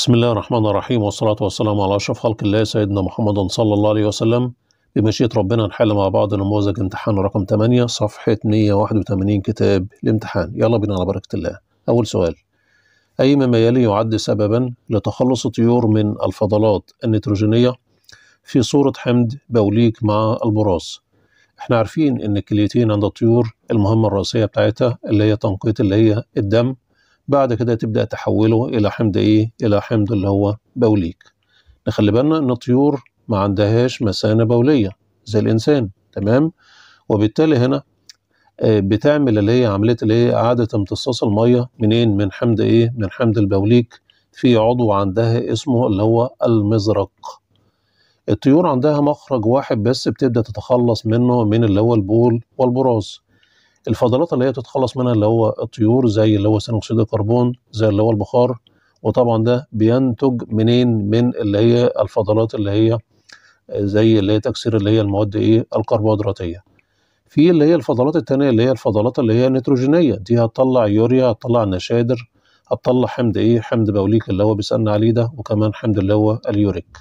بسم الله الرحمن الرحيم والصلاة والسلام على أشرف خلق الله سيدنا محمد صلى الله عليه وسلم بمشيئة ربنا نحل مع بعض نموذج امتحان رقم 8 صفحة 181 كتاب الامتحان يلا بينا على بركة الله أول سؤال أي مما يلي يعد سببا لتخلص الطيور من الفضلات النيتروجينية في صورة حمض بوليك مع البراز احنا عارفين ان الكليتين عند الطيور المهمة الرئيسية بتاعتها اللي هي تنقية اللي هي الدم بعد كده تبدأ تحوله إلى حمض إيه؟ إلى حمض اللي هو بوليك نخلي بالنا إن الطيور ما عندهاش مثانة بولية زي الإنسان تمام وبالتالي هنا آه، بتعمل اللي هي عملية اللي هي إعادة امتصاص المية منين؟ من حمض إيه؟ من حمض البوليك في عضو عندها اسمه اللي هو المزرق الطيور عندها مخرج واحد بس بتبدأ تتخلص منه من اللي هو البول والبراز الفضلات اللي هي تتخلص منها اللي هو الطيور زي اللي هو ثاني اكسيد الكربون زي اللي هو البخار وطبعا ده بينتج منين من اللي هي الفضلات اللي هي زي اللي هي تكسير اللي هي المواد ايه الكربوهيدراتيه في اللي هي الفضلات التانية اللي هي الفضلات اللي هي نيتروجينية دي هتطلع يوريا هتطلع نشادر هتطلع حمض ايه حمض بوليك اللي هو بيسألنا عليه ده وكمان حمض اللي هو اليوريك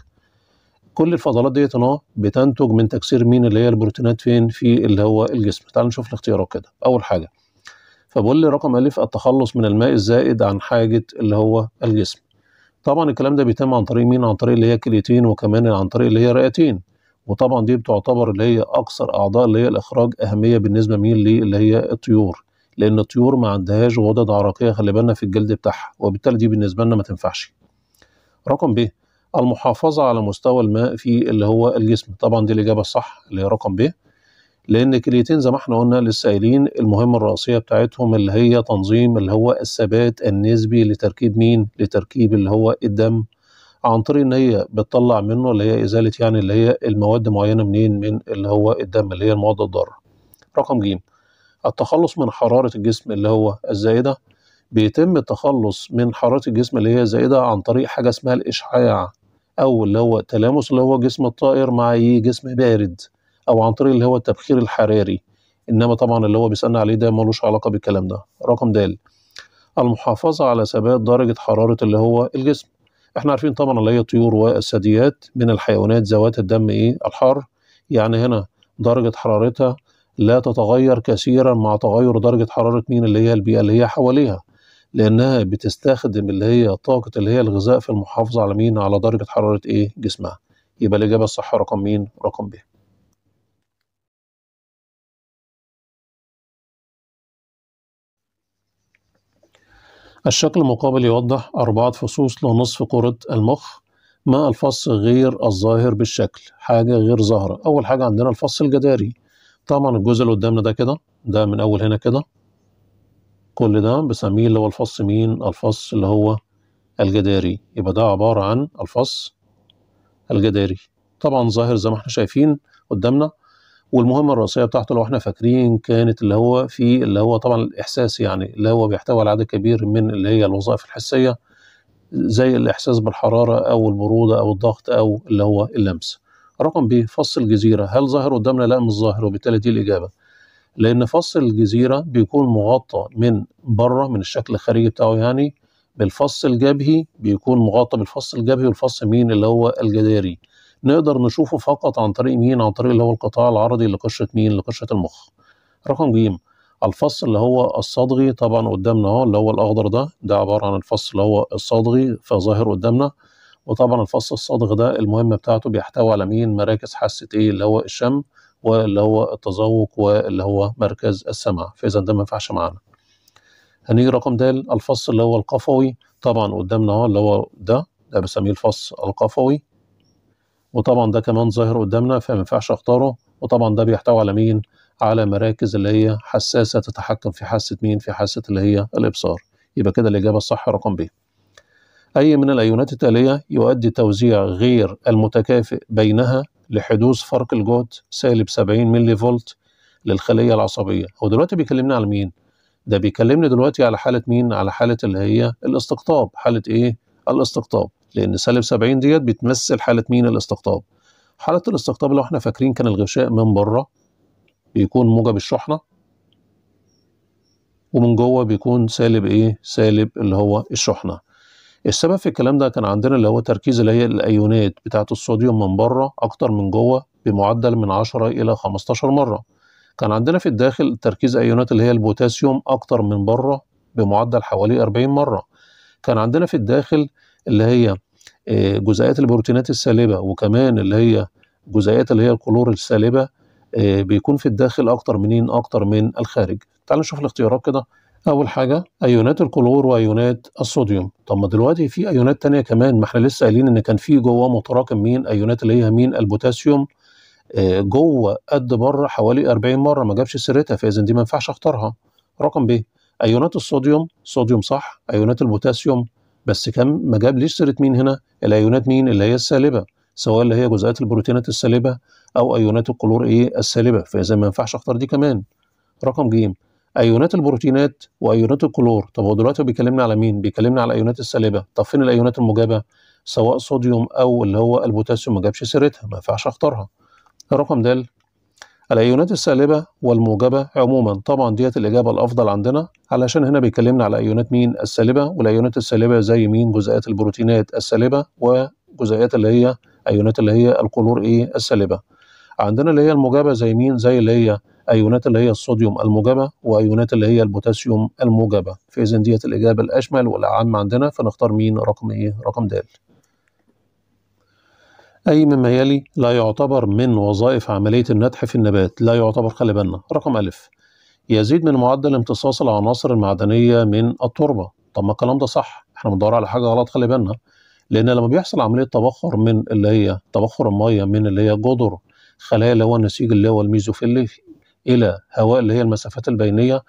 كل الفضلات ديت اهو بتنتج من تكسير مين اللي هي البروتينات فين في اللي هو الجسم تعال نشوف الاختيارات كده اول حاجه فبقول لي رقم الف التخلص من الماء الزائد عن حاجه اللي هو الجسم طبعا الكلام ده بيتم عن طريق مين عن طريق اللي هي كليتين وكمان عن طريق اللي هي رئتين وطبعا دي بتعتبر اللي هي اكثر اعضاء اللي هي الاخراج اهميه بالنسبه مين اللي هي الطيور لان الطيور ما عندهاش غدد عرقيه خلي بالنا في الجلد بتاعها وبالتالي دي بالنسبه لنا ما تنفعش رقم ب المحافظة على مستوى الماء في اللي هو الجسم طبعا دي الإجابة الصح اللي هي رقم ب لأن كليتين زي ما احنا قلنا للسائلين المهمة الرئيسية بتاعتهم اللي هي تنظيم اللي هو الثبات النسبي لتركيب مين؟ لتركيب اللي هو الدم عن طريق ان هي بتطلع منه اللي هي ازاله يعني اللي هي المواد معينه منين من اللي هو الدم اللي هي المواد الضاره. رقم ج التخلص من حراره الجسم اللي هو الزائده بيتم التخلص من حراره الجسم اللي هي زائده عن طريق حاجه اسمها الاشعاع او اللي هو تلامس اللي هو جسم الطائر مع ايه جسم بارد او عن طريق اللي هو التبخير الحراري انما طبعا اللي هو بيسالنا عليه ده ملوش علاقه بالكلام ده رقم د المحافظه على ثبات درجه حراره اللي هو الجسم احنا عارفين طبعا اللي هي الطيور والثدييات من الحيوانات ذوات الدم ايه الحار يعني هنا درجه حرارتها لا تتغير كثيرا مع تغير درجه حراره مين اللي هي البيئه اللي هي حواليها لانها بتستخدم اللي هي طاقه اللي هي الغذاء في المحافظه على مين على درجه حراره ايه جسمها يبقى الاجابه الصح رقم مين رقم ب الشكل المقابل يوضح أربعة فصوص لنصف كرة المخ ما الفص غير الظاهر بالشكل حاجة غير ظاهرة أول حاجة عندنا الفص الجداري طبعا الجزء اللي قدامنا ده كده ده من أول هنا كده كل ده بنسميه اللي هو الفص مين الفص اللي هو الجداري يبقى ده عبارة عن الفص الجداري طبعا ظاهر زي ما احنا شايفين قدامنا والمهمة الرئيسية بتاعته لو احنا فاكرين كانت اللي هو في اللي هو طبعا الإحساس يعني اللي هو بيحتوي على عدد كبير من اللي هي الوظائف الحسية زي الإحساس بالحرارة أو البرودة أو الضغط أو اللي هو اللمس رقم ب فص الجزيرة هل ظاهر قدامنا؟ لا مش ظاهر وبالتالي دي الإجابة لأن فص الجزيرة بيكون مغطى من بره من الشكل الخارجي بتاعه يعني بالفص الجبهي بيكون مغطى بالفص الجبهي والفص مين اللي هو الجداري نقدر نشوفه فقط عن طريق مين عن طريق اللي هو القطاع العرضي لقشرة مين لقشرة المخ رقم ج الفص اللي هو الصدغي طبعا قدامنا اهو اللي هو الاخضر ده ده عباره عن الفص اللي هو الصدغي فظاهر قدامنا وطبعا الفص الصدغ ده المهمه بتاعته بيحتوي على مين مراكز حاسه ايه اللي هو الشم واللي هو التذوق واللي هو مركز السمع فاذا ده ما ينفعش معانا هنيجي رقم د الفص اللي هو القفوي طبعا قدامنا اهو اللي هو ده ده بسميه الفص القفوي وطبعا ده كمان ظاهر قدامنا فما ينفعش اختاره وطبعا ده بيحتوي على مين على مراكز اللي هي حساسه تتحكم في حاسه مين في حاسه اللي هي الابصار يبقى كده الاجابه الصح رقم ب أي من الأيونات التالية يؤدي توزيع غير المتكافئ بينها لحدوث فرق الجهد سالب 70 ملي فولت للخليه العصبيه هو دلوقتي بيكلمنا على مين ده بيكلمني دلوقتي على حاله مين على حاله اللي هي الاستقطاب حاله ايه الاستقطاب لان سالب 70 ديت بتمثل حاله مين الاستقطاب حاله الاستقطاب لو احنا فاكرين كان الغشاء من بره بيكون موجب الشحنه ومن جوه بيكون سالب ايه سالب اللي هو الشحنه السبب في الكلام ده كان عندنا اللي هو تركيز اللي هي الايونات بتاعه الصوديوم من بره اكتر من جوه بمعدل من 10 الى 15 مره كان عندنا في الداخل تركيز ايونات اللي هي البوتاسيوم اكتر من بره بمعدل حوالي 40 مره كان عندنا في الداخل اللي هي آه، جزيئات البروتينات السالبه وكمان اللي هي جزيئات اللي هي الكلور السالبه آه، بيكون في الداخل اكتر منين اكتر من الخارج تعال نشوف الاختيارات كده اول حاجه ايونات الكلور وايونات الصوديوم طب ما دلوقتي في ايونات تانية كمان ما احنا لسه قايلين ان كان في جوه متراكم مين ايونات اللي هي مين البوتاسيوم آه، جوه قد بره حوالي 40 مره ما جابش سيرتها فاذا دي ما ينفعش اختارها رقم ب ايونات الصوديوم صوديوم صح ايونات البوتاسيوم بس كم ما جاب ليش سيره مين هنا الايونات مين اللي هي السالبه سواء اللي هي جزيئات البروتينات السالبه او ايونات الكلور ايه السالبه فاذا ما ينفعش اختار دي كمان رقم ج ايونات البروتينات وايونات الكلور طب هو دلوقتي بيكلمنا على مين بيكلمنا على الايونات السالبه طب فين الايونات الموجبه سواء صوديوم او اللي هو البوتاسيوم ما جابش سيرتها ما ينفعش اختارها الرقم د الايونات السالبه والموجبه عموما طبعا ديت الاجابه الافضل عندنا علشان هنا بيكلمنا على ايونات مين السالبه والايونات السالبه زي مين جزيئات البروتينات السالبه وجزيئات اللي هي ايونات اللي هي الكلور ايه السالبه عندنا اللي هي الموجبه زي مين زي اللي هي ايونات اللي هي الصوديوم الموجبه وايونات اللي هي البوتاسيوم الموجبه فاذا ديت الاجابه الاشمل والاعم عندنا فنختار مين رقم ايه رقم د اي مما يلي لا يعتبر من وظائف عمليه النتح في النبات لا يعتبر خلي بالنا رقم الف يزيد من معدل امتصاص العناصر المعدنيه من التربه طب ما الكلام ده صح احنا بندور على حاجه غلط خلي بالنا لان لما بيحصل عمليه تبخر من اللي هي تبخر الميه من اللي هي جدر خلايا اللي هو النسيج اللي هو الميزوفيلي الى هواء اللي هي المسافات البينيه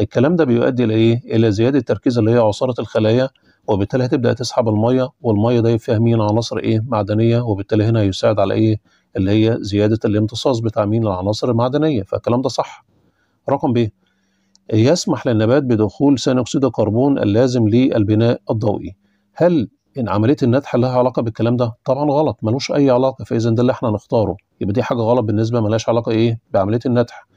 الكلام ده بيؤدي لايه؟ الى زياده تركيز اللي هي عصاره الخلايا وبالتالي هتبدا تسحب الميه والميه ده فيها مين عناصر ايه؟ معدنيه وبالتالي هنا هيساعد على ايه؟ اللي هي زياده الامتصاص بتاع مين العناصر المعدنيه فالكلام ده صح. رقم ب يسمح للنبات بدخول ثاني اكسيد الكربون اللازم للبناء الضوئي. هل ان عمليه النتح لها علاقه بالكلام ده؟ طبعا غلط ملوش اي علاقه فاذا ده اللي احنا نختاره يبقى دي حاجه غلط بالنسبه ملهاش علاقه ايه؟ بعمليه النتح.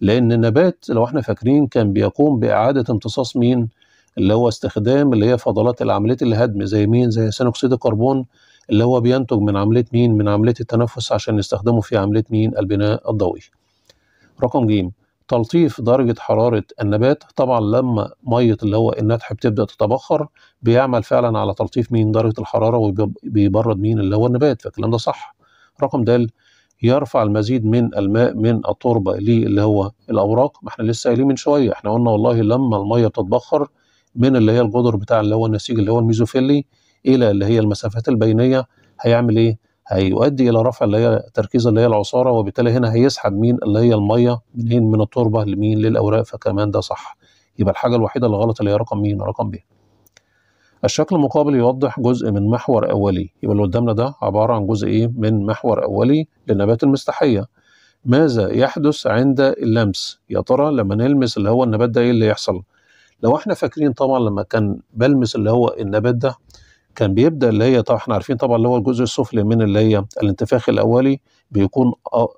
لأن النبات لو احنا فاكرين كان بيقوم بإعادة امتصاص مين؟ اللي هو استخدام اللي هي فضلات عملية الهدم زي مين؟ زي ثاني أكسيد الكربون اللي هو بينتج من عملية مين؟ من عملية التنفس عشان نستخدمه في عملية مين؟ البناء الضوئي. رقم ج تلطيف درجة حرارة النبات طبعا لما مية اللي هو النتح بتبدأ تتبخر بيعمل فعلا على تلطيف مين درجة الحرارة وبيبرد مين اللي هو النبات فالكلام ده صح رقم دال يرفع المزيد من الماء من التربه اللي هو الاوراق ما احنا لسه قايلين من شويه احنا قلنا والله لما الميه بتتبخر من اللي هي الجدر بتاع اللي هو النسيج اللي هو الميزوفيلي الى اللي هي المسافات البينيه هيعمل ايه؟ هيؤدي الى رفع اللي هي تركيز اللي هي العصاره وبالتالي هنا هيسحب مين اللي هي الميه منين من التربه لمين للاوراق فكمان ده صح يبقى الحاجه الوحيده اللي غلط اللي هي رقم مين؟ رقم ب. الشكل المقابل يوضح جزء من محور أولي يبقى اللي قدامنا ده عبارة عن جزء إيه من محور أولي للنبات المستحية ماذا يحدث عند اللمس يا ترى لما نلمس اللي هو النبات ده إيه اللي يحصل لو احنا فاكرين طبعا لما كان بلمس اللي هو النبات ده كان بيبدا اللي هي طبعا احنا عارفين طبعا اللي هو الجزء السفلي من اللي هي الانتفاخ الاولي بيكون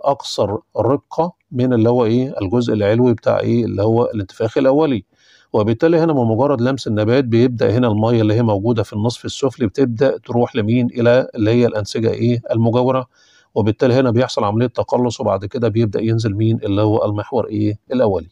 اقصر رقه من اللي هو ايه الجزء العلوي بتاع ايه اللي هو الانتفاخ الاولي وبالتالي هنا بمجرد لمس النبات بيبدا هنا الميه اللي هي موجوده في النصف السفلي بتبدا تروح لمين الى اللي هي الانسجه ايه المجاوره وبالتالي هنا بيحصل عمليه تقلص وبعد كده بيبدا ينزل مين اللي هو المحور ايه الاولي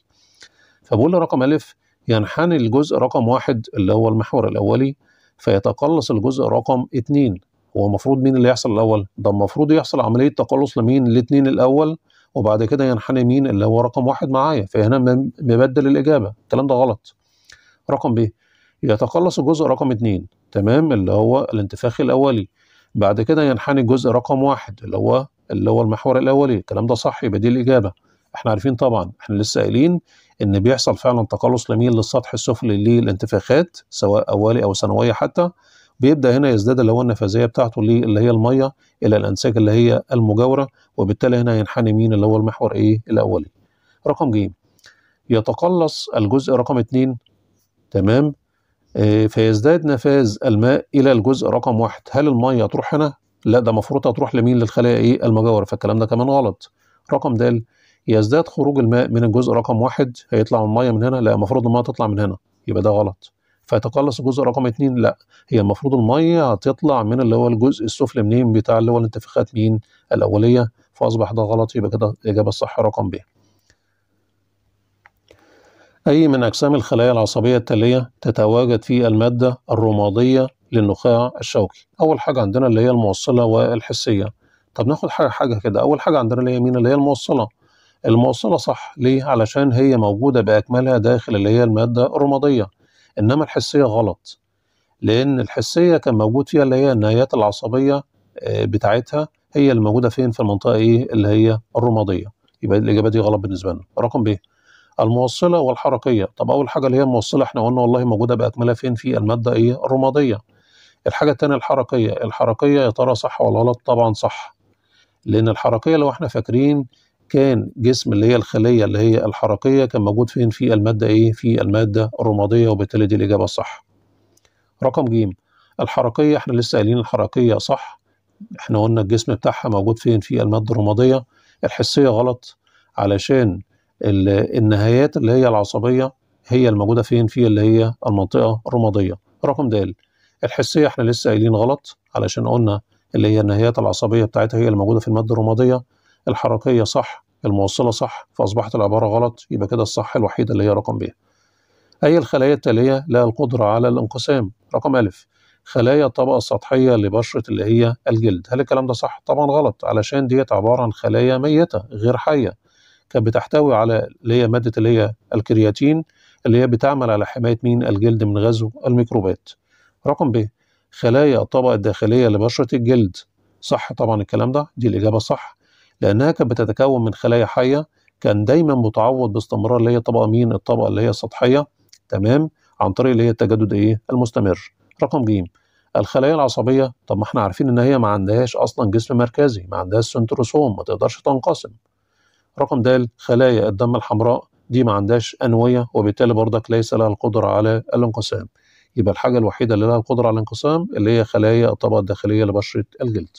فبقول رقم الف ينحني الجزء رقم واحد اللي هو المحور الاولي فيتقلص الجزء رقم اتنين هو المفروض مين اللي يحصل الاول ده المفروض يحصل عمليه تقلص لمين الاثنين الاول وبعد كده ينحني مين اللي هو رقم واحد معايا فهنا مبدل الإجابة الكلام ده غلط رقم ب يتقلص الجزء رقم اتنين تمام اللي هو الانتفاخ الأولي بعد كده ينحني الجزء رقم واحد اللي هو اللي هو المحور الأولي الكلام ده صح يبقى دي الإجابة احنا عارفين طبعا احنا لسه قايلين ان بيحصل فعلا تقلص لمين للسطح السفلي للانتفاخات سواء أولي أو ثانوية حتى بيبدا هنا يزداد اللي هو النفاذيه بتاعته اللي هي الميه الى الانساج اللي هي المجاوره وبالتالي هنا هينحني مين اللي هو المحور ايه الاولي رقم ج يتقلص الجزء رقم 2 تمام آه فيزداد نفاذ الماء الى الجزء رقم واحد هل الميه تروح هنا لا ده المفروض هتروح لمين للخلايا ايه المجاوره فالكلام ده كمان غلط رقم د يزداد خروج الماء من الجزء رقم واحد هيطلع الميه من هنا لا المفروض الميه تطلع من هنا يبقى ده غلط فيتقلص الجزء رقم اتنين لا هي المفروض الميه هتطلع من اللي هو الجزء السفلي منين بتاع اللي هو الانتفاخات مين الاوليه فاصبح ده غلط يبقى كده الاجابه الصح رقم ب أي من أجسام الخلايا العصبية التالية تتواجد في المادة الرمادية للنخاع الشوكي أول حاجة عندنا اللي هي الموصلة والحسية طب ناخد حاجة حاجة كده أول حاجة عندنا اللي هي مين اللي هي الموصلة الموصلة صح ليه؟ علشان هي موجودة بأكملها داخل اللي هي المادة الرمادية انما الحسيه غلط لان الحسيه كان موجود فيها اللي هي النهايات العصبيه آه، بتاعتها هي اللي موجوده فين في المنطقه ايه اللي هي الرماديه يبقى الاجابه دي غلط بالنسبه لنا رقم ب الموصله والحركيه طب اول حاجه اللي هي الموصله احنا قلنا والله موجوده باكملها فين في الماده ايه الرماديه الحاجه الثانيه الحركيه الحركيه يا ترى صح ولا غلط طبعا صح لان الحركيه لو احنا فاكرين كان جسم اللي هي الخليه اللي هي الحركيه كان موجود فين في الماده ايه في الماده الرماديه وبالتالي دي الاجابه الصح رقم ج الحركيه احنا لسه قايلين الحركيه صح احنا قلنا الجسم بتاعها موجود فين في الماده الرماديه الحسيه غلط علشان النهايات اللي هي العصبيه هي الموجوده فين في اللي هي المنطقه الرماديه رقم د الحسيه احنا لسه قايلين غلط علشان قلنا اللي هي النهايات العصبيه بتاعتها هي الموجوده في الماده الرماديه الحركيه صح الموصله صح فاصبحت العباره غلط يبقى كده الصح الوحيده اللي هي رقم ب اي الخلايا التاليه لها القدره على الانقسام رقم الف خلايا الطبقة السطحية لبشرة اللي هي الجلد هل الكلام ده صح؟ طبعا غلط علشان ديت عبارة عن خلايا ميتة غير حية كانت بتحتوي على اللي هي مادة اللي هي الكرياتين اللي هي بتعمل على حماية مين الجلد من غزو الميكروبات رقم ب خلايا الطبقة الداخلية لبشرة الجلد صح طبعا الكلام ده دي الإجابة صح لأنها كانت بتتكون من خلايا حية كان دايما متعوض باستمرار اللي هي الطبقة مين الطبقة اللي هي السطحية تمام عن طريق اللي هي التجدد إيه المستمر رقم ج الخلايا العصبية طب ما احنا عارفين إن هي ما عندهاش أصلا جسم مركزي ما عندهاش سنتروسوم ما تقدرش تنقسم رقم د خلايا الدم الحمراء دي ما عندهاش أنوية وبالتالي برضك ليس لها القدرة على الانقسام يبقى الحاجة الوحيدة اللي لها القدرة على الانقسام اللي هي خلايا الطبقة الداخلية لبشرة الجلد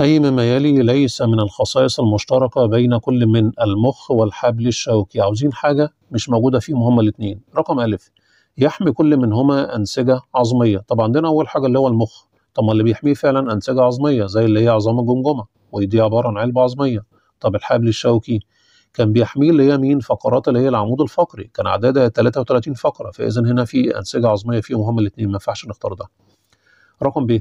أي مما يلي ليس من الخصائص المشتركة بين كل من المخ والحبل الشوكي عاوزين حاجة مش موجودة فيهم هما الاثنين رقم ألف يحمي كل منهما أنسجة عظمية طب عندنا أول حاجة اللي هو المخ طب ما اللي بيحميه فعلا أنسجة عظمية زي اللي هي عظام الجمجمة ودي عبارة عن علبة عظمية طب الحبل الشوكي كان بيحميه اللي هي مين فقرات اللي هي العمود الفقري كان عددها 33 فقرة فإذا هنا في أنسجة عظمية فيهم هما الاثنين ما ينفعش نختار ده رقم ب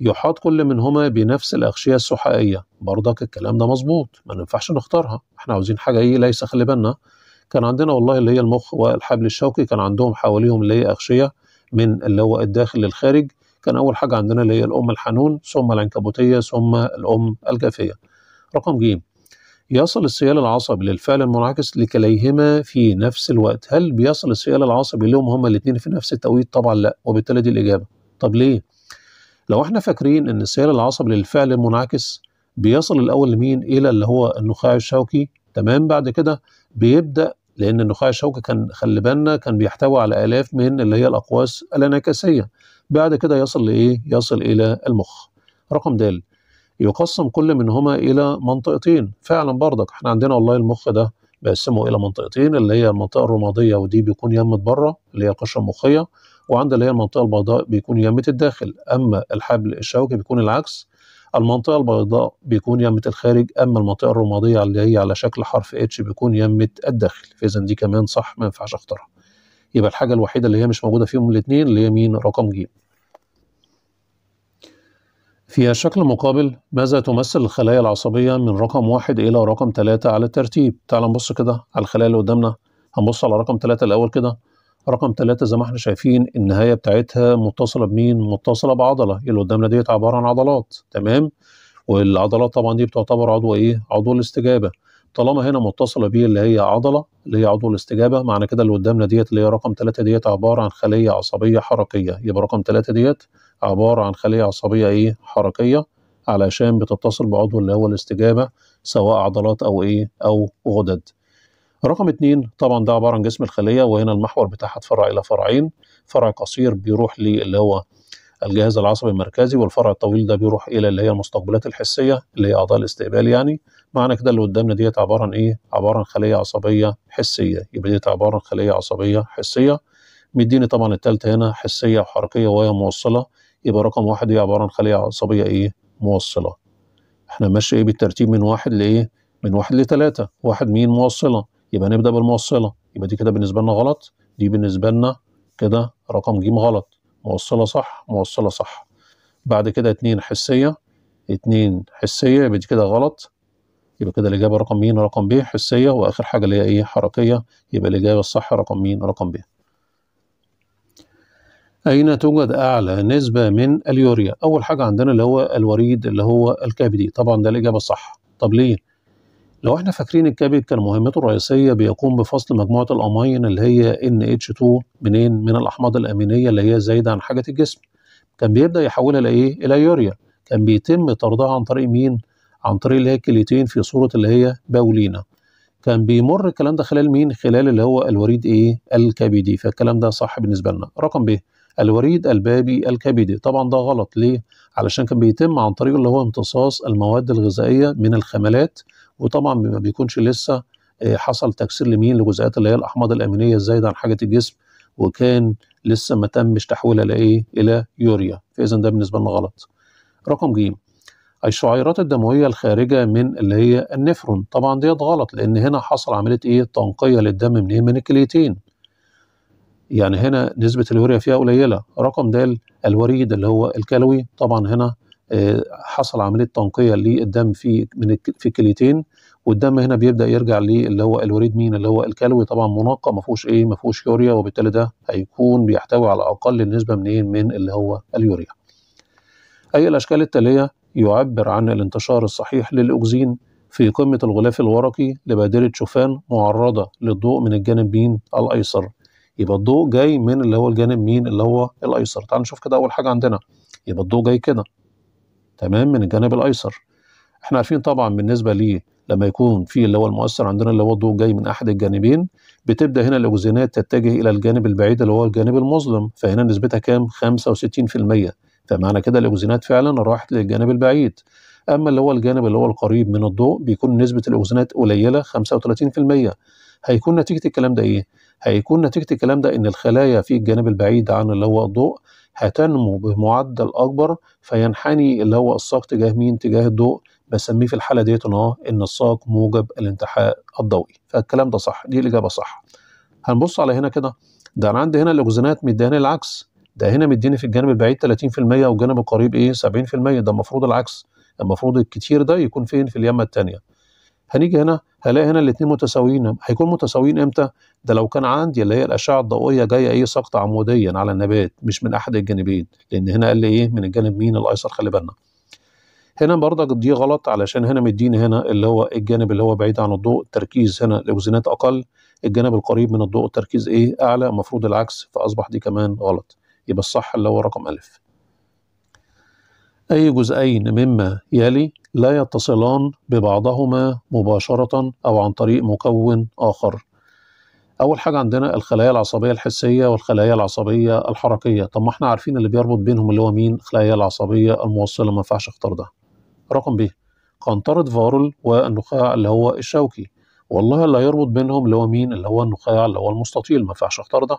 يحاط كل منهما بنفس الأغشية السحائية برضك الكلام ده مظبوط ما ينفعش نختارها احنا عاوزين حاجة ايه ليس خلي بالنا كان عندنا والله اللي هي المخ والحبل الشوكي كان عندهم حواليهم اللي هي أغشية من اللي هو الداخل للخارج كان أول حاجة عندنا اللي هي الأم الحنون ثم العنكبوتية ثم الأم الجافية رقم جيم يصل السيال العصبي للفعل المنعكس لكليهما في نفس الوقت هل بيصل السيال العصبي لهم هما الاثنين في نفس التوقيت طبعا لا وبالتالي دي الإجابة طب ليه لو احنا فاكرين ان السير العصبي للفعل المنعكس بيصل الاول لمين الى اللي هو النخاع الشوكي تمام بعد كده بيبدا لان النخاع الشوكي كان خلي بالنا كان بيحتوي على الاف من اللي هي الاقواس الانعكاسيه بعد كده يصل لايه يصل الى المخ رقم د يقسم كل منهما الى منطقتين فعلا برضك احنا عندنا والله المخ ده بيقسمه الى منطقتين اللي هي المنطقه الرماديه ودي بيكون يمت بره اللي هي القشره المخيه وعند اللي هي المنطقة البيضاء بيكون يمة الداخل أما الحبل الشوكي بيكون العكس المنطقة البيضاء بيكون يمة الخارج أما المنطقة الرمادية اللي هي على شكل حرف اتش بيكون يمة الداخل فإذا دي كمان صح ما ينفعش أختارها يبقى الحاجة الوحيدة اللي هي مش موجودة فيهم الاتنين اللي هي مين رقم ج في الشكل المقابل ماذا تمثل الخلايا العصبية من رقم واحد إلى رقم ثلاثة على الترتيب تعال نبص كده على الخلايا اللي قدامنا هنبص على رقم ثلاثة الأول كده رقم ثلاثة زي ما احنا شايفين النهاية بتاعتها متصلة بمين؟ متصلة بعضلة اللي قدامنا ديت عبارة عن عضلات تمام؟ والعضلات طبعا دي بتعتبر عضو ايه؟ عضو الاستجابة طالما هنا متصلة بيه اللي هي عضلة اللي هي عضو الاستجابة معنى كده اللي قدامنا ديت اللي هي رقم ثلاثة ديت عبارة عن خلية عصبية حركية يبقى رقم ثلاثة ديت عبارة عن خلية عصبية ايه؟ حركية علشان بتتصل بعضو اللي هو الاستجابة سواء عضلات او ايه؟ او غدد رقم اتنين طبعا ده عباره عن جسم الخليه وهنا المحور بتاعها اتفرع الى فرعين فرع قصير بيروح للي هو الجهاز العصبي المركزي والفرع الطويل ده بيروح الى اللي هي المستقبلات الحسيه اللي هي اعضاء الاستقبال يعني معنى كده اللي قدامنا ديت عباره عن ايه؟ عباره عن خليه عصبيه حسيه يبقى ديت عباره عن خليه عصبيه حسيه مديني طبعا الثالثه هنا حسيه وحركيه وهي موصله يبقى رقم واحد هي عباره عن خليه عصبيه ايه؟ موصله. احنا ماشي ايه بالترتيب من واحد لايه؟ من واحد لثلاثه، واحد مين موصله يبقى نبدأ بالموصلة يبقى دي كده بالنسبة لنا غلط دي بالنسبة لنا كده رقم ج غلط موصلة صح موصلة صح بعد كده اتنين حسية اتنين حسية يبقى دي كده غلط يبقى كده الإجابة رقم مين رقم ب حسية وآخر حاجة اللي هي إيه حركية يبقى الإجابة الصح رقم مين رقم ب أين توجد أعلى نسبة من اليوريا أول حاجة عندنا اللي هو الوريد اللي هو الكبدي طبعا ده الإجابة الصح طب ليه لو احنا فاكرين الكبد كان مهمته الرئيسيه بيقوم بفصل مجموعه الامين اللي هي NH2 منين من الاحماض الامينيه اللي هي زايده عن حاجه الجسم كان بيبدا يحولها لايه الى يوريا كان بيتم طردها عن طريق مين عن طريق اللي هي الكليتين في صوره اللي هي باولينا كان بيمر الكلام ده خلال مين خلال اللي هو الوريد ايه الكبدي فالكلام ده صح بالنسبه لنا رقم ب الوريد البابي الكبدي طبعا ده غلط ليه علشان كان بيتم عن طريق اللي هو امتصاص المواد الغذائيه من الخملات وطبعا ما بيكونش لسه آه، حصل تكسير لمين لجزيئات اللي هي الاحماض الامينيه الزايده عن حاجه الجسم وكان لسه ما تمش تحويلها لايه الى يوريا فاذا ده بالنسبه لنا غلط رقم ج الشعيرات الدمويه الخارجه من اللي هي النفرون طبعا ديت غلط لان هنا حصل عمليه ايه تنقيه للدم من ايه من الكليتين يعني هنا نسبه اليوريا فيها قليله رقم د الوريد اللي هو الكلوي طبعا هنا حصل عمليه تنقيه للدم في من في الكليتين والدم هنا بيبدا يرجع للي هو الوريد مين اللي هو الكلوي طبعا منقى ما فيهوش ايه ما فيهوش يوريا وبالتالي ده هيكون بيحتوي على اقل نسبه من ايه من اللي هو اليوريا اي الاشكال التاليه يعبر عن الانتشار الصحيح للاكزين في قمه الغلاف الورقي لبادره شوفان معرضه للضوء من الجانب مين الايسر يبقى الضوء جاي من اللي هو الجانب مين اللي هو الايسر تعال نشوف كده اول حاجه عندنا يبقى الضوء جاي كده تمام من الجانب الايسر احنا عارفين طبعا بالنسبه لي لما يكون في اللي هو المؤثر عندنا اللي هو الضوء جاي من احد الجانبين بتبدا هنا الاوزينات تتجه الى الجانب البعيد اللي هو الجانب المظلم فهنا نسبتها كام 65% فمعنى كده الاوزينات فعلا راحت للجانب البعيد اما اللي هو الجانب اللي هو القريب من الضوء بيكون نسبه الاوزينات قليله 35% هيكون نتيجه الكلام ده ايه هيكون نتيجه الكلام ده ان الخلايا في الجانب البعيد عن اللي هو الضوء هتنمو بمعدل أكبر فينحني اللي هو الساق تجاه مين؟ تجاه الضوء بسميه في الحالة ديت إن أه إن الساق موجب الانتحاء الضوئي فالكلام ده صح دي الإجابة صح. هنبص على هنا كده ده أنا عندي هنا الجزيئات مديني العكس ده هنا مديني في الجانب البعيد 30% والجانب القريب إيه 70% ده المفروض العكس المفروض الكتير ده يكون فين في اليمة التانية هنيجي هنا هلاقي هنا الاثنين متساويين هيكون متساويين امتى ده لو كان عندي اللي هي الاشعه الضوئيه جايه ايه ساقطه عموديا على النبات مش من احد الجانبين لان هنا قال لي ايه من الجانب مين الايسر خلي بالنا هنا برضك دي غلط علشان هنا مديني هنا اللي هو الجانب اللي هو بعيد عن الضوء التركيز هنا الاوزينات اقل الجانب القريب من الضوء التركيز ايه اعلى المفروض العكس فاصبح دي كمان غلط يبقى الصح اللي هو رقم الف اي جزئين مما يلي لا يتصلان ببعضهما مباشرة أو عن طريق مكون آخر أول حاجة عندنا الخلايا العصبية الحسية والخلايا العصبية الحركية طب ما احنا عارفين اللي بيربط بينهم اللي هو مين الخلايا العصبية الموصلة ما ينفعش اختار ده رقم ب قنطرة فارل والنخاع اللي هو الشوكي والله اللي هيربط بينهم اللي هو مين اللي هو النخاع اللي هو المستطيل ما ينفعش اختار ده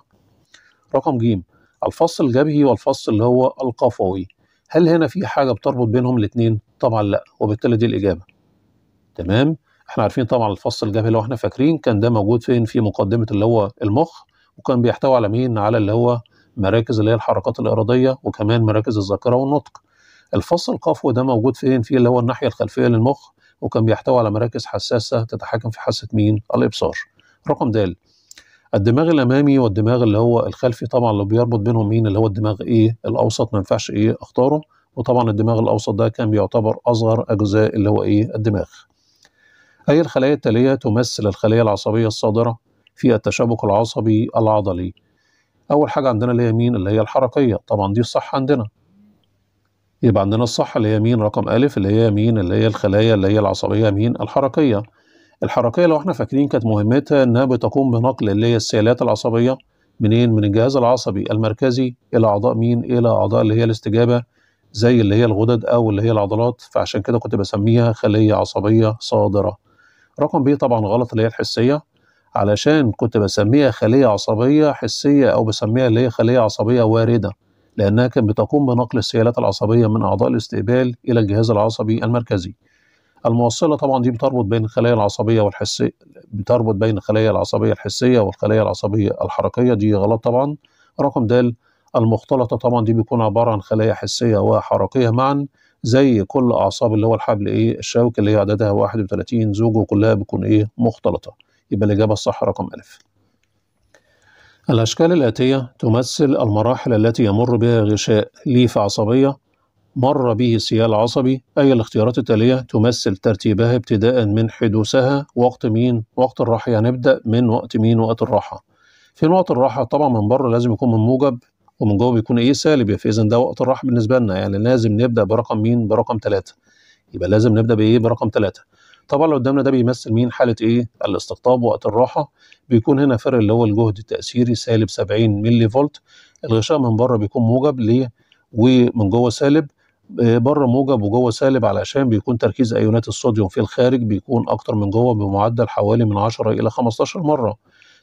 رقم ج الفص الجبهي والفص اللي هو القفوي هل هنا في حاجة بتربط بينهم الاتنين طبعا لا وبالتالي دي الاجابه تمام احنا عارفين طبعا الفص الجبهي لو احنا فاكرين كان ده موجود فين في مقدمه اللي هو المخ وكان بيحتوي على مين على اللي هو مراكز اللي هي الحركات الاراديه وكمان مراكز الذاكره والنطق الفص القفوي ده موجود فين في اللي هو الناحيه الخلفيه للمخ وكان بيحتوي على مراكز حساسه تتحكم في حاسه مين الابصار رقم د الدماغ الامامي والدماغ اللي هو الخلفي طبعا اللي بيربط بينهم مين اللي هو الدماغ ايه الاوسط ما ينفعش ايه اختاره وطبعا الدماغ الاوسط ده كان بيعتبر اصغر اجزاء اللي هو ايه الدماغ اي الخلايا التاليه تمثل الخليه العصبيه الصادره في التشابك العصبي العضلي اول حاجه عندنا اللي هي مين اللي هي الحركيه طبعا دي الصح عندنا يبقى عندنا الصح اللي هي مين رقم ألف اللي هي مين اللي هي الخلايا اللي هي العصبية مين الحركية الحركية لو احنا فاكرين كانت مهمتها انها بتقوم بنقل اللي هي السيالات العصبية منين من الجهاز العصبي المركزي الى اعضاء مين الى اعضاء اللي هي الاستجابة زي اللي هي الغدد او اللي هي العضلات فعشان كده كنت بسميها خليه عصبيه صادره رقم بي طبعا غلط اللي هي الحسيه علشان كنت بسميها خليه عصبيه حسيه او بسميها اللي هي خليه عصبيه وارده لانها كانت بتقوم بنقل السيالات العصبيه من اعضاء الاستقبال الى الجهاز العصبي المركزي الموصله طبعا دي بتربط بين الخلايا العصبيه والحسيه بتربط بين الخلايا العصبيه الحسيه والخلايا العصبيه الحركيه دي غلط طبعا رقم د المختلطه طبعا دي بيكون عباره عن خلايا حسيه وحركيه معا زي كل اعصاب اللي هو الحبل ايه الشوكي اللي هي عددها 31 زوج وكلها بتكون ايه مختلطه يبقى الاجابه الصح رقم الف الاشكال الاتيه تمثل المراحل التي يمر بها غشاء ليفه عصبيه مر به سيال عصبي أي الاختيارات التالية تمثل ترتيبها ابتداء من حدوثها وقت مين وقت الراحة يعني نبدأ من وقت مين وقت الراحة في وقت الراحة طبعا من بره لازم يكون من موجب ومن جوه بيكون ايه سالب فاذا ده وقت الراحه بالنسبه لنا يعني لازم نبدا برقم مين برقم ثلاثه يبقى لازم نبدا بايه برقم ثلاثه طبعا اللي قدامنا ده بيمثل مين حاله ايه الاستقطاب وقت الراحه بيكون هنا فرق اللي هو الجهد التاثيري سالب 70 ملي فولت الغشاء من بره بيكون موجب ليه ومن جوه سالب آه، بره موجب وجوه سالب علشان بيكون تركيز ايونات الصوديوم في الخارج بيكون اكتر من جوه بمعدل حوالي من 10 الى 15 مره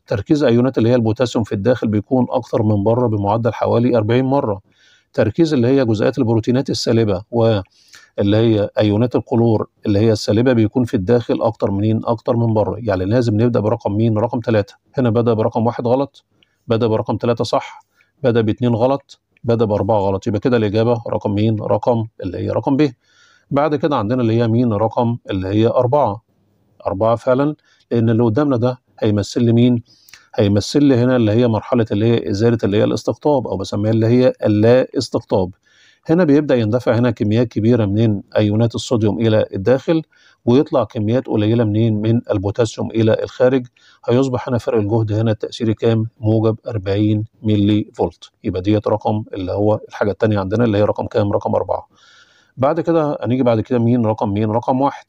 تركيز ايونات اللي هي البوتاسيوم في الداخل بيكون اكثر من بره بمعدل حوالي 40 مره تركيز اللي هي جزيئات البروتينات السالبه و اللي هي ايونات الكلور اللي هي السالبه بيكون في الداخل اكتر منين اكتر من بره يعني لازم نبدا برقم مين رقم ثلاثة هنا بدا برقم واحد غلط بدا برقم ثلاثة صح بدا باثنين غلط بدا باربعه غلط يبقى كده الاجابه رقم مين رقم اللي هي رقم ب بعد كده عندنا اللي هي مين رقم اللي هي أربعة أربعة فعلا لأن اللي قدامنا ده هيمثل لي مين؟ هيمثل لي هنا اللي هي مرحله اللي هي ازاله اللي هي الاستقطاب او بسميها اللي هي اللا استقطاب. هنا بيبدا يندفع هنا كميات كبيره منين؟ ايونات الصوديوم الى الداخل ويطلع كميات قليله منين؟ من البوتاسيوم الى الخارج هيصبح هنا فرق الجهد هنا التاثيري كام؟ موجب 40 ملي فولت يبقى ديت رقم اللي هو الحاجه الثانيه عندنا اللي هي رقم كام؟ رقم اربعه. بعد كده هنيجي بعد كده مين رقم مين رقم واحد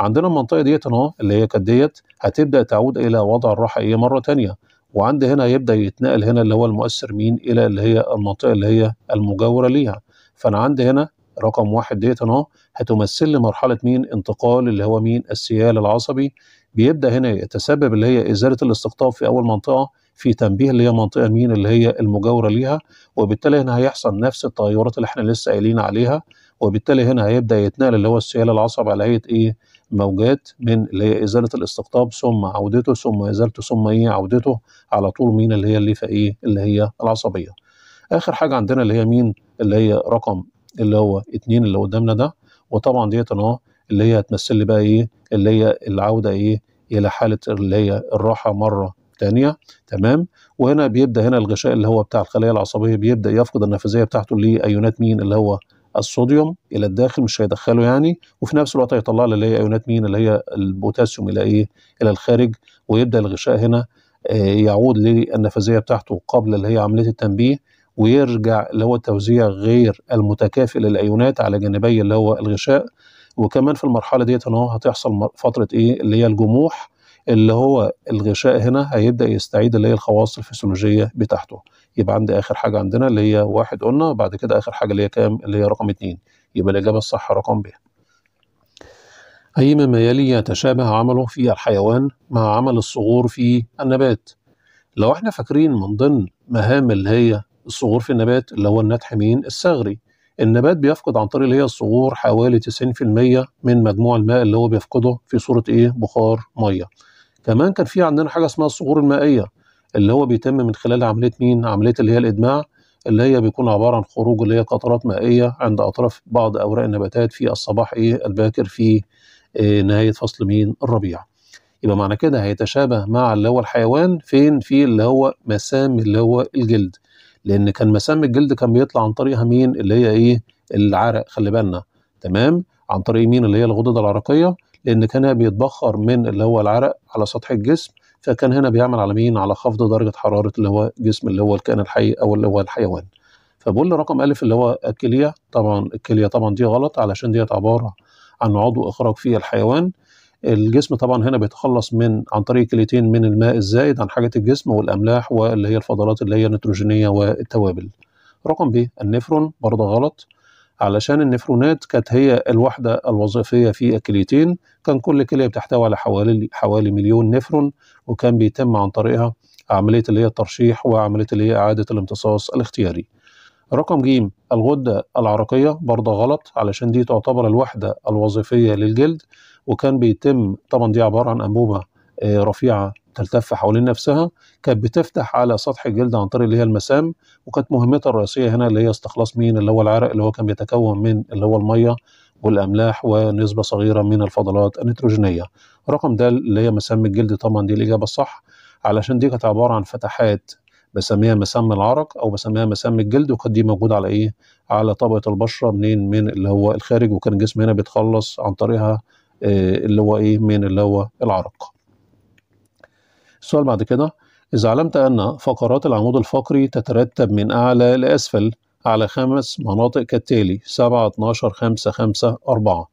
عندنا المنطقه ديت اهو اللي هي كانت ديت هتبدا تعود الى وضع الراحه ايه مره ثانيه وعند هنا يبدا يتنقل هنا اللي هو المؤثر مين الى اللي هي المنطقه اللي هي المجاوره ليها فانا عند هنا رقم واحد ديت اهو هتمثل لي مرحله مين انتقال اللي هو مين السيال العصبي بيبدا هنا يتسبب اللي هي ازاله الاستقطاب في اول منطقه في تنبيه اللي هي منطقه مين اللي هي المجاوره ليها وبالتالي هنا هيحصل نفس التغيرات اللي احنا لسه قايلين عليها وبالتالي هنا هيبدا يتنقل اللي هو السيال العصبي على هيئه ايه موجات من اللي هي ازاله الاستقطاب ثم عودته ثم ازالته ثم ايه عودته على طول مين اللي هي الليفه ايه اللي هي العصبيه اخر حاجه عندنا اللي هي مين اللي هي رقم اللي هو اتنين اللي قدامنا ده وطبعا ديت انا اللي هي هتمثل لي بقى ايه اللي هي العوده ايه الى حاله اللي هي الراحه مره تانية تمام وهنا بيبدا هنا الغشاء اللي هو بتاع الخلايا العصبيه بيبدا يفقد النافذيه بتاعته لايونات مين اللي هو الصوديوم الى الداخل مش هيدخله يعني وفي نفس الوقت هيطلع لي اللي هي ايونات مين اللي هي البوتاسيوم الى ايه الى الخارج ويبدا الغشاء هنا آه، يعود للنفاذيه بتاعته قبل اللي هي عمليه التنبيه ويرجع اللي هو التوزيع غير المتكافئ للايونات على جانبي اللي هو الغشاء وكمان في المرحله ديت ان هو هتحصل فتره ايه اللي هي الجموح اللي هو الغشاء هنا هيبدا يستعيد اللي هي الخواص الفسيولوجيه بتاعته يبقى عندي اخر حاجه عندنا اللي هي واحد قلنا بعد كده اخر حاجه اللي هي كام اللي هي رقم اتنين يبقى الاجابه الصح رقم ب اي ما يلي يتشابه عمله في الحيوان مع عمل الصغور في النبات لو احنا فاكرين من ضمن مهام اللي هي الصغور في النبات اللي هو النتح مين الثغري النبات بيفقد عن طريق اللي هي الصغور حوالي 90% من مجموع الماء اللي هو بيفقده في صورة ايه بخار ميه كمان كان في عندنا حاجه اسمها الصقور المائيه اللي هو بيتم من خلال عمليه مين عمليه اللي هي الادماع اللي هي بيكون عباره عن خروج اللي هي قطرات مائيه عند اطراف بعض اوراق النباتات في الصباح ايه الباكر في إيه نهايه فصل مين الربيع يبقى معنى كده هيتشابه مع اللي هو الحيوان فين في اللي هو مسام اللي هو الجلد لان كان مسام الجلد كان بيطلع عن طريقها مين اللي هي ايه العرق خلي بالنا تمام عن طريق مين اللي هي الغدد العرقيه لأن كان بيتبخر من اللي هو العرق على سطح الجسم فكان هنا بيعمل على مين على خفض درجة حرارة اللي هو جسم اللي هو الكائن الحي أو اللي هو الحيوان فبقول رقم ألف اللي هو الكلية طبعا الكلية طبعا دي غلط علشان ديت عبارة عن عضو إخراج فيه الحيوان الجسم طبعا هنا بيتخلص من عن طريق كليتين من الماء الزائد عن حاجة الجسم والأملاح واللي هي الفضلات اللي هي النيتروجينية والتوابل رقم ب النفرون برضه غلط علشان النفرونات كانت هي الوحدة الوظيفية في الكليتين كان كل كلية بتحتوي على حوالي حوالي مليون نفرون وكان بيتم عن طريقها عملية اللي هي الترشيح وعملية اللي هي إعادة الامتصاص الاختياري رقم ج الغدة العرقية برضه غلط علشان دي تعتبر الوحدة الوظيفية للجلد وكان بيتم طبعا دي عبارة عن أنبوبة آه، رفيعة تلتف حوالين نفسها كانت بتفتح على سطح الجلد عن طريق اللي هي المسام وكانت مهمتها الرئيسيه هنا اللي هي استخلاص مين اللي هو العرق اللي هو كان بيتكون من اللي هو الميه والاملاح ونسبه صغيره من الفضلات النيتروجينيه رقم ده اللي هي مسام الجلد طبعا دي الاجابه الصح علشان دي كانت عباره عن فتحات بسميها مسام العرق او بسميها مسام الجلد وكانت دي موجوده على ايه على طبقه البشره منين من اللي هو الخارج وكان الجسم هنا بيتخلص عن طريقها آه، اللي هو ايه من اللي هو العرق السؤال بعد كده إذا علمت أن فقرات العمود الفقري تترتب من أعلى لأسفل على خمس مناطق كالتالي سبعة اتناشر خمسة خمسة أربعة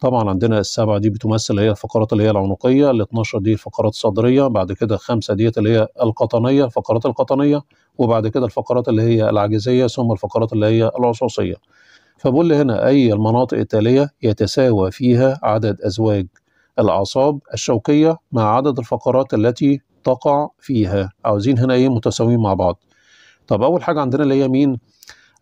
طبعا عندنا السبعة دي بتمثل هي الفقرات اللي هي العنقية ال 12 دي الفقرات الصدرية بعد كده الخمسة ديت اللي هي القطنية الفقرات القطنية وبعد كده الفقرات اللي هي العجزية ثم الفقرات اللي هي العصوصية فبقول هنا أي المناطق التالية يتساوى فيها عدد أزواج الأعصاب الشوكية مع عدد الفقرات التي تقع فيها عاوزين هنا إيه متساويين مع بعض طب أول حاجة عندنا اللي هي مين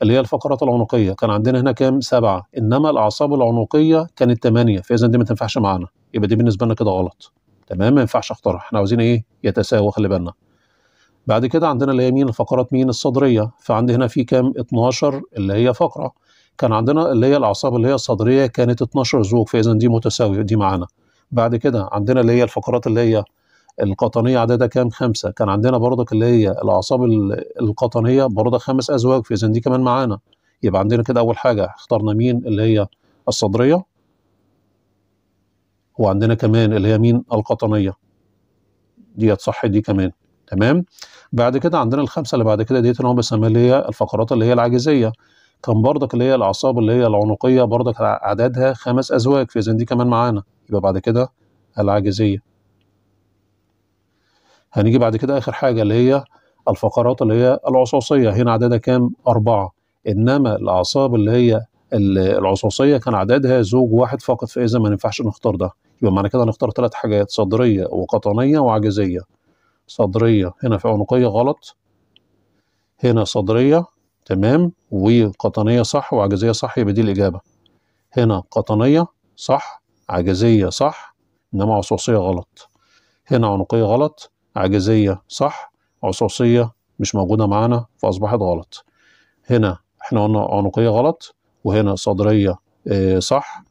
اللي هي الفقرات العنقية كان عندنا هنا كام سبعة إنما الأعصاب العنقية كانت ثمانية فإذا دي ما تنفعش معانا يبقى دي بالنسبة لنا كده غلط تمام ما ينفعش اختارها احنا عاوزين ايه يتساوى خلي بالنا بعد كده عندنا اللي هي مين الفقرات مين الصدرية فعندي هنا في كام 12 اللي هي فقرة كان عندنا اللي هي الأعصاب اللي هي الصدرية كانت 12 زوج فإذا دي متساوية دي معانا بعد كده عندنا اللي هي الفقرات اللي هي القطنية عددها كام خمسة كان عندنا برضك اللي هي الأعصاب القطنية برضك خمس أزواج فإذا دي كمان معانا يبقى عندنا كده أول حاجة اخترنا مين اللي هي الصدرية وعندنا كمان اللي هي مين القطنية ديت صح دي كمان تمام بعد كده عندنا الخمسة اللي بعد كده ديت اللي هو بسميها اللي هي الفقرات اللي هي العاجزية كان برضك اللي هي الأعصاب اللي هي العنقية برضك عددها خمس أزواج فإذا دي كمان معانا يبقى بعد كده العاجزية هنيجي بعد كده آخر حاجة اللي هي الفقرات اللي هي العصوصية هنا عددها كام؟ أربعة إنما الأعصاب اللي هي العصوصية كان عددها زوج واحد فقط فإذا ما ينفعش نختار ده يبقى معنى كده هنختار ثلاث حاجات صدرية وقطنية وعجزية صدرية هنا في عنقية غلط هنا صدرية تمام وقطنية صح وعجزية صح يبقى دي الإجابة هنا قطنية صح عجزية صح إنما عصوصية غلط هنا عنقية غلط عجزية صح عصوصية مش موجودة معانا فأصبحت غلط هنا احنا قلنا عنقية غلط وهنا صدرية إيه صح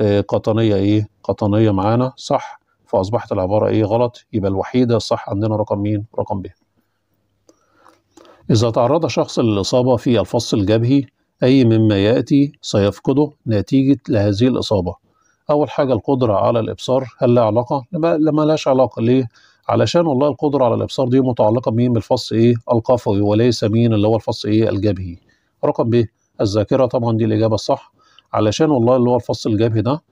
إيه قطنية ايه قطنية معانا صح فأصبحت العبارة ايه غلط يبقى الوحيدة الصح عندنا رقم مين رقم ب إذا تعرض شخص للإصابة في الفص الجبهي أي مما يأتي سيفقده نتيجة لهذه الإصابة اول حاجه القدره على الابصار هل لها علاقه لما لهاش علاقه ليه علشان والله القدره على الابصار دي متعلقه مين بالفص ايه القفوي وليس مين اللي هو الفص ايه الجبهي رقم ب الذاكره طبعا دي الاجابه الصح علشان والله اللي هو الفص الجبهي ده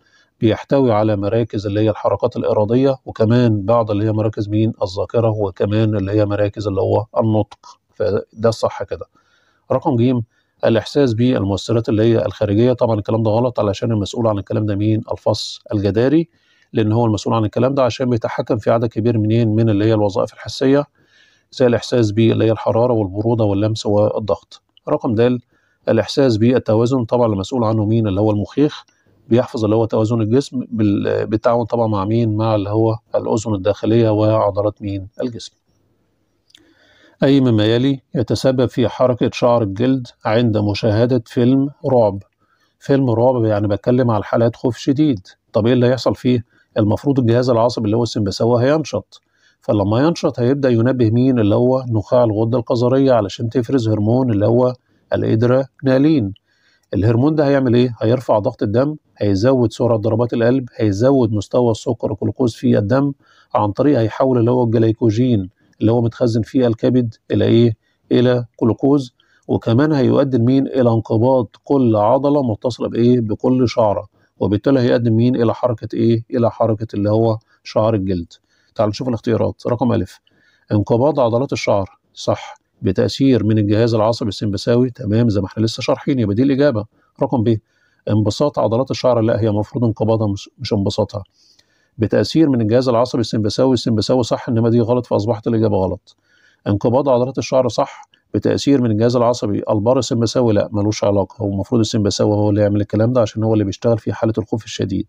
بيحتوي على مراكز اللي هي الحركات الإرادية وكمان بعض اللي هي مراكز مين الذاكرة وكمان اللي هي مراكز اللي هو النطق فده الصح كده رقم جيم الاحساس بالمؤثرات اللي هي الخارجيه طبعا الكلام ده غلط علشان المسؤول عن الكلام ده مين الفص الجداري لان هو المسؤول عن الكلام ده عشان بيتحكم في عدد كبير منين من اللي هي الوظائف الحسيه زي الاحساس باللي هي الحراره والبروده واللمس والضغط رقم د الاحساس بالتوازن طبعا المسؤول عنه مين اللي هو المخيخ بيحفظ اللي هو توازن الجسم بالتعاون طبعا مع مين مع اللي هو الاذن الداخليه وعضلات مين الجسم أي مما يلي يتسبب في حركة شعر الجلد عند مشاهدة فيلم رعب فيلم رعب يعني بتكلم على حالات خوف شديد طب ايه اللي هيحصل فيه المفروض الجهاز العصبي اللي هو السمبساوي هينشط فلما ينشط هيبدا ينبه مين اللي هو نخاع الغده القذريه علشان تفرز هرمون اللي هو الادرينالين الهرمون ده هيعمل ايه هيرفع ضغط الدم هيزود سرعه ضربات القلب هيزود مستوى السكر والجلوكوز في الدم عن طريق هيحول اللي هو الجليكوجين اللي هو متخزن فيها الكبد إلى إيه؟ إلى جلوكوز وكمان هيؤدي لمين؟ إلى انقباض كل عضلة متصلة بإيه؟ بكل شعرة وبالتالي هيؤدي مين؟ إلى حركة إيه؟ إلى حركة اللي هو شعر الجلد. تعال نشوف الاختيارات رقم ألف انقباض عضلات الشعر صح بتأثير من الجهاز العصبي السمبثاوي تمام زي ما احنا لسه شارحين يبقى دي الإجابة رقم ب انبساط عضلات الشعر لا هي المفروض انقباضها مش انبساطها بتاثير من الجهاز العصبي السمباساوي السمباساوي صح انما دي غلط فاصبحت الاجابه غلط انقباض عضلات الشعر صح بتاثير من الجهاز العصبي البار السمبثاوي لا ملوش علاقه هو المفروض السمباساوي هو اللي يعمل الكلام ده عشان هو اللي بيشتغل في حاله الخوف الشديد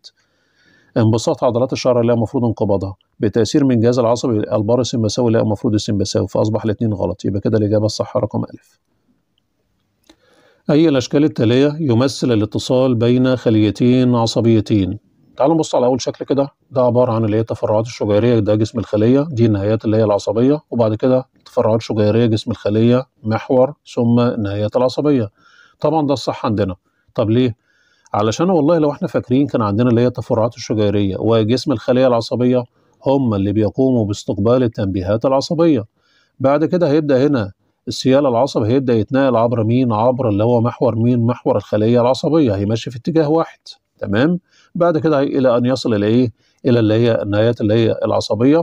انبساط عضلات الشعر لا المفروض انقباضها بتاثير من الجهاز العصبي البار السمبثاوي لا المفروض السمباساوي فاصبح الاثنين غلط يبقى كده الاجابه الصح رقم ألف أي الأشكال التالية يمثل الاتصال بين خليتين عصبيتين تعالوا نبص على أول شكل كده ده عباره عن اللي هي التفرعات الشجيريه ده جسم الخليه دي النهايات اللي هي العصبيه وبعد كده تفرعات شجيريه جسم الخليه محور ثم النهايات العصبيه طبعا ده الصح عندنا طب ليه علشان والله لو احنا فاكرين كان عندنا اللي هي التفرعات الشجيريه وجسم الخليه العصبيه هم اللي بيقوموا باستقبال التنبيهات العصبيه بعد كده هيبدا هنا السيال العصبي هيبدا يتنقل عبر مين عبر اللي هو محور مين محور الخليه العصبيه هيمشي في اتجاه واحد تمام بعد كده الى ان يصل الى ايه الى اللي هي النهايات اللي هي العصبيه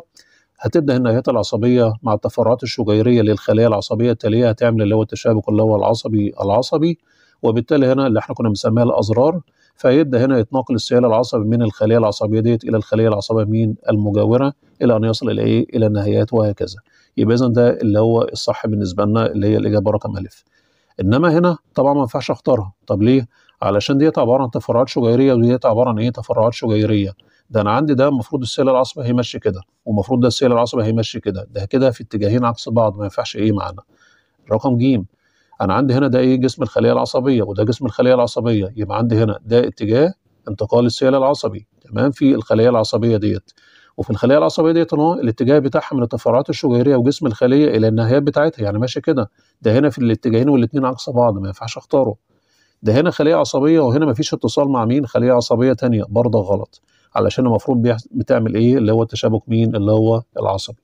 هتبدا النهايات العصبيه مع التفرعات الشجيريه للخليه العصبيه التاليه هتعمل اللي هو التشابك اللي هو العصبي العصبي وبالتالي هنا اللي احنا كنا بنسميها الازرار فيبدا هنا يتناقل السيال العصبي من الخليه العصبيه ديت الى الخليه العصبيه مين المجاوره الى ان يصل الى ايه الى النهايات وهكذا يبقى اذا ده اللي هو الصح بالنسبه لنا اللي هي الاجابه رقم الف انما هنا طبعا ما ينفعش اختارها طب ليه علشان ديت عباره عن تفرعات شجيريه وديت عباره عن ايه تفرعات شجيريه ده انا عندي ده المفروض السيل العصبي هيمشي كده ومفروض ده السيل العصبي هيمشي كده ده كده في اتجاهين عكس بعض ما ينفعش ايه معانا رقم ج انا عندي هنا ده ايه جسم الخليه العصبيه وده جسم الخليه العصبيه يبقى عندي هنا ده اتجاه انتقال السيل العصبي تمام في الخليه العصبيه ديت وفي الخليه العصبيه ديت اهو الاتجاه بتاعها من التفرعات الشجيريه وجسم الخليه الى النهايات بتاعتها يعني ماشي كده ده هنا في الاتجاهين والاثنين عكس بعض ما ينفعش اختاره ده هنا خليه عصبيه وهنا مفيش اتصال مع مين خليه عصبيه تانية برضه غلط علشان المفروض بتعمل ايه اللي هو التشابك مين اللي هو العصبي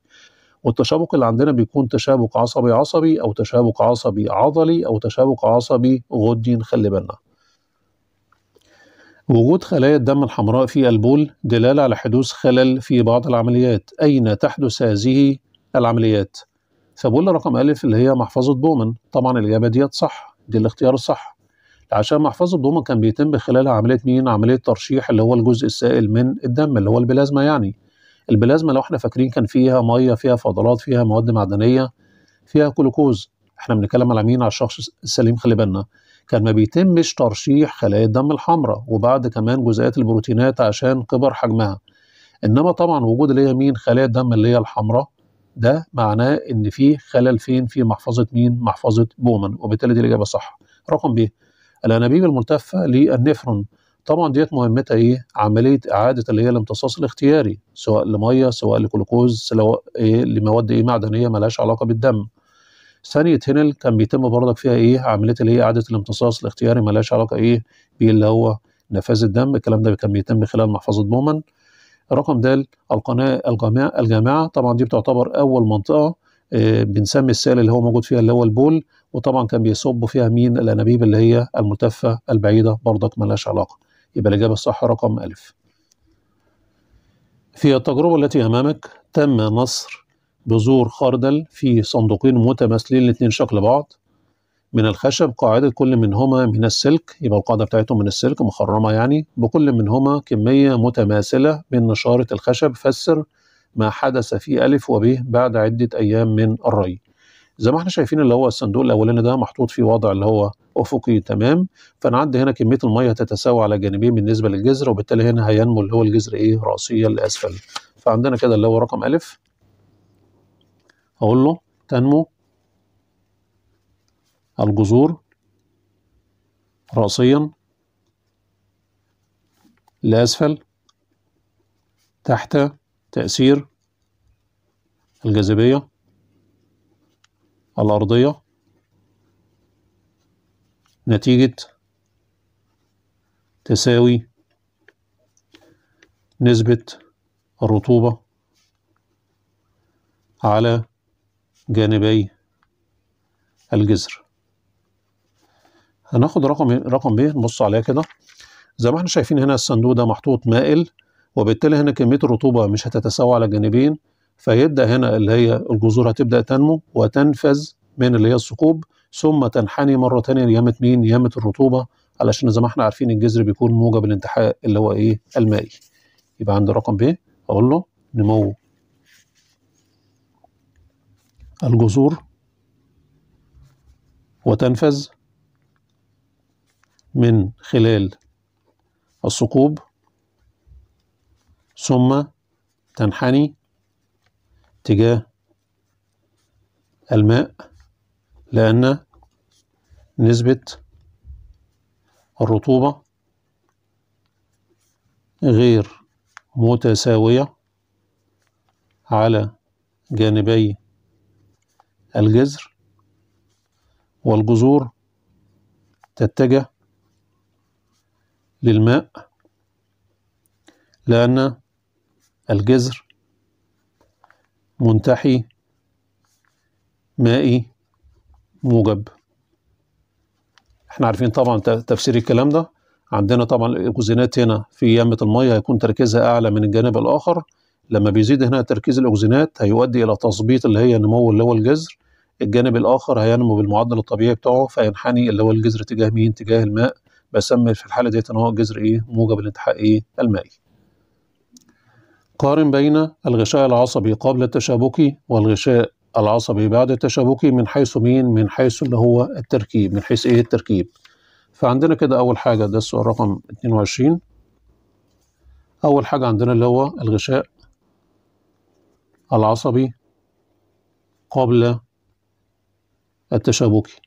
والتشابك اللي عندنا بيكون تشابك عصبي عصبي او تشابك عصبي عضلي او تشابك عصبي غدي نخلي بالنا وجود خلايا الدم الحمراء في البول دلالة على حدوث خلل في بعض العمليات أين تحدث هذه العمليات؟ فبول رقم ألف اللي هي محفظة بومن طبعا الإجابة ديت صح دي الاختيار الصح عشان محفظه الضمى كان بيتم خلالها عمليه مين عمليه ترشيح اللي هو الجزء السائل من الدم اللي هو البلازما يعني البلازما لو احنا فاكرين كان فيها ميه فيها فضلات فيها مواد معدنيه فيها جلوكوز احنا بنتكلم على مين على الشخص السليم خلي بالنا كان ما بيتمش ترشيح خلايا الدم الحمراء وبعد كمان جزيئات البروتينات عشان كبر حجمها انما طبعا وجود اللي هي مين خلايا الدم اللي هي الحمراء ده معناه ان في خلل فين في محفظه مين محفظه بومن وبالتالي دي الاجابه صح رقم ب الانابيب الملتفه للنفرون طبعا ديت مهمتها ايه عمليه اعاده اللي هي الامتصاص الاختياري سواء لميه سواء لجلوكوز سواء إيه لمواد ايه معدنيه ملهاش علاقه بالدم ثانية هنل كان بيتم برضك فيها ايه عملية اللي هي اعادة الامتصاص الاختياري ملهاش علاقة ايه اللي هو نفاذ الدم الكلام ده كان بيتم خلال محفظة بومن رقم د القناة الجامعه طبعا دي بتعتبر أول منطقة آه، بنسمي السائل اللي هو موجود فيها اللي هو البول وطبعا كان بيصب فيها مين الانابيب اللي هي الملتفه البعيده برضك ملهاش علاقه يبقى الاجابه الصح رقم الف في التجربه التي امامك تم نصر بذور خردل في صندوقين متماثلين الاثنين شكل بعض من الخشب قاعدة كل منهما من السلك يبقى القاعدة بتاعتهم من السلك مخرمة يعني بكل منهما كمية متماثلة من نشارة الخشب فسر ما حدث في ألف وبه بعد عدة أيام من الري زي ما احنا شايفين اللي هو الصندوق الاولاني ده محطوط في وضع اللي هو افقي تمام فانا عندي هنا كميه الميه تتساوى على جانبين بالنسبه للجذر وبالتالي هنا هينمو اللي هو الجذر ايه راسيا لاسفل فعندنا كده اللي هو رقم الف اقول له تنمو الجذور راسيا لاسفل تحت تاثير الجاذبيه الأرضية نتيجة تساوي نسبة الرطوبة على جانبي الجذر هناخد رقم رقم ب نبص عليها كده زي ما احنا شايفين هنا الصندوق ده محطوط مائل وبالتالي هنا كمية الرطوبة مش هتتساوى على جانبين فيبدا هنا اللي هي الجذور هتبدا تنمو وتنفذ من اللي هي الثقوب ثم تنحني مره ثانيه يامه مين؟ يامه الرطوبه علشان زي ما احنا عارفين الجذر بيكون موجب الانتحاء اللي هو ايه؟ المائي. يبقى عندي رقم ب اقول له نمو الجذور وتنفذ من خلال الثقوب ثم تنحني اتجاه الماء لأن نسبة الرطوبة غير متساوية على جانبي الجذر والجذور تتجه للماء لأن الجذر منتحي مائي موجب احنا عارفين طبعا تفسير الكلام ده عندنا طبعا الاكسجينات هنا في يامة المية هيكون تركيزها اعلى من الجانب الاخر لما بيزيد هنا تركيز الاكسجينات هيؤدي الى تثبيط اللي هي نمو اللي هو الجذر الجانب الاخر هينمو بالمعدل الطبيعي بتاعه فينحني اللي هو الجذر تجاه مين تجاه الماء بسمي في الحاله ديت ان هو جذر ايه موجب الانتحاء ايه المائي قارن بين الغشاء العصبي قبل التشابكي والغشاء العصبي بعد التشابكي من حيث مين من حيث اللي هو التركيب من حيث ايه التركيب فعندنا كده اول حاجة ده السؤال رقم 22 اول حاجة عندنا اللي هو الغشاء العصبي قبل التشابكي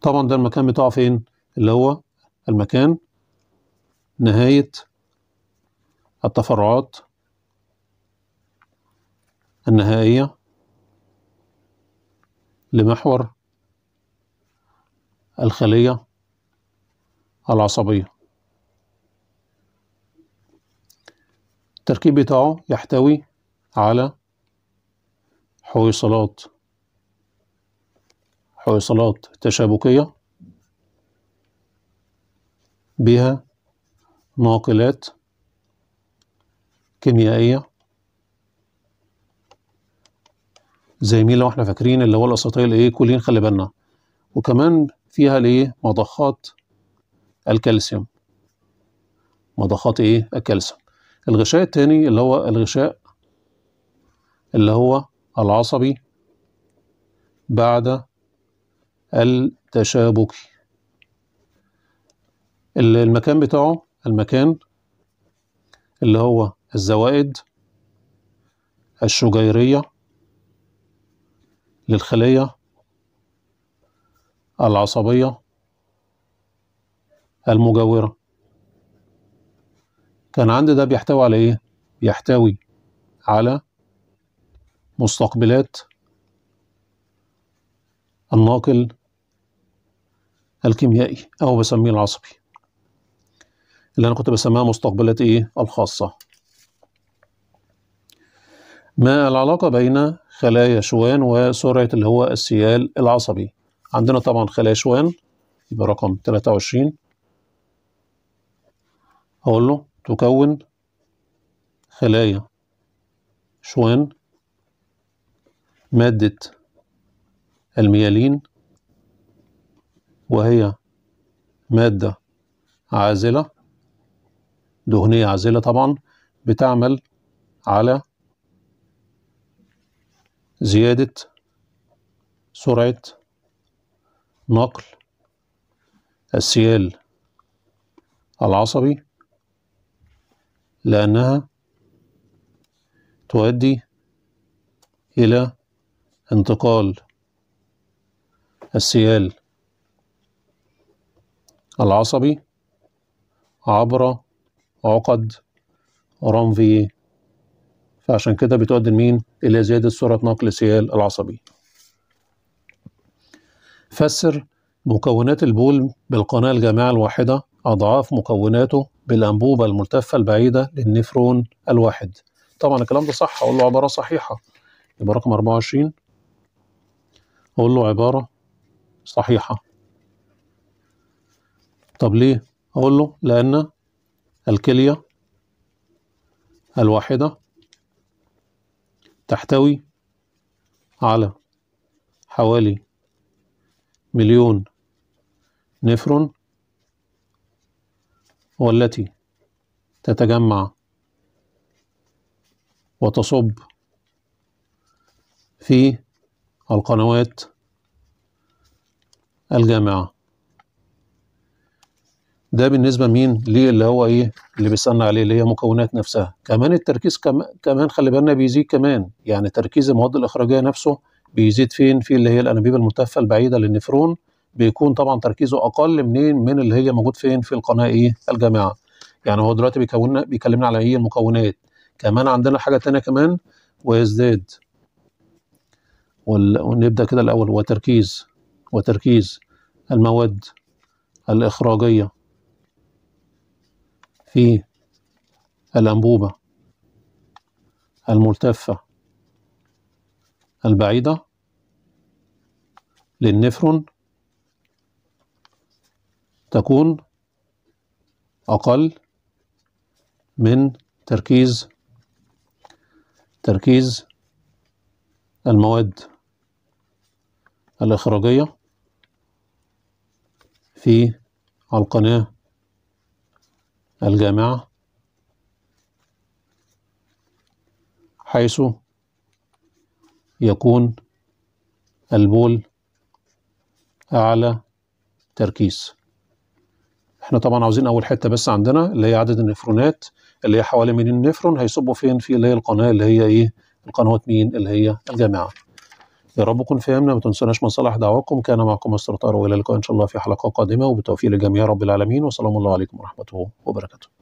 طبعا ده المكان بتاعه فين اللي هو المكان نهاية التفرعات النهائية لمحور الخلية العصبية التركيب بتاعه يحتوي على حويصلات حويصلات تشابكية بها ناقلات كيميائية زي مين لو احنا فاكرين اللي هو الاسيتايل ايه كولين خلي بالنا وكمان فيها الايه مضخات الكالسيوم مضخات ايه الكالسيوم الغشاء التاني اللي هو الغشاء اللي هو العصبي بعد التشابكي المكان بتاعه المكان اللي هو الزوائد الشجيرية للخلية العصبية المجاورة كان عندي ده بيحتوي على إيه؟ بيحتوي على مستقبلات الناقل الكيميائي أو بسميه العصبي اللي أنا كنت بسميها مستقبلات إيه؟ الخاصة ما العلاقة بين خلايا شوان وسرعة اللي هو السيال العصبي عندنا طبعا خلايا شوان يبقى رقم 23 هقول له تكون خلايا شوان مادة الميالين وهي مادة عازلة دهنية عازلة طبعا بتعمل على زيادة سرعة نقل السيال العصبي لأنها تؤدي إلى انتقال السيال العصبي عبر عقد رنفي فعشان كده بتؤدي لمين؟ إلى زيادة سرعة نقل السيال العصبي. فسر مكونات البول بالقناة الجامعة الواحدة أضعاف مكوناته بالأنبوبة الملتفة البعيدة للنفرون الواحد. طبعا الكلام ده صح أقول له عبارة صحيحة. يبقى رقم 24 أقول له عبارة صحيحة. طب ليه؟ أقول له لأن الكلية الواحدة تحتوي على حوالي مليون نفرون والتي تتجمع وتصب في القنوات الجامعه ده بالنسبه مين ليه اللي هو ايه اللي بيسالنا عليه اللي هي مكونات نفسها كمان التركيز كم كمان خلي بالنا بيزيد كمان يعني تركيز المواد الاخراجيه نفسه بيزيد فين في اللي هي الانابيب الملتفه البعيده للنفرون بيكون طبعا تركيزه اقل منين من اللي هي موجود فين في القناه ايه الجامعه يعني هو دلوقتي بيكون بيكلمنا على ايه المكونات كمان عندنا حاجه ثانيه كمان ويزداد ونبدا كده الاول وتركيز وتركيز المواد الاخراجيه في الأنبوبة الملتفة البعيدة للنفرون تكون أقل من تركيز تركيز المواد الإخراجية في القناة الجامعة حيث يكون البول أعلى تركيز احنا طبعا عاوزين أول حتة بس عندنا اللي هي عدد النفرونات اللي هي حوالي من النفرون هيصبوا فين في اللي هي القناة اللي هي إيه القنوات مين اللي هي الجامعة يا رب كن في امنا ما تنسوناش من صلاح دعواكم كان معكم مستر طارق والى اللقاء ان شاء الله في حلقه قادمه وبالتوفيق للجميع رب العالمين وسلام الله عليكم ورحمته وبركاته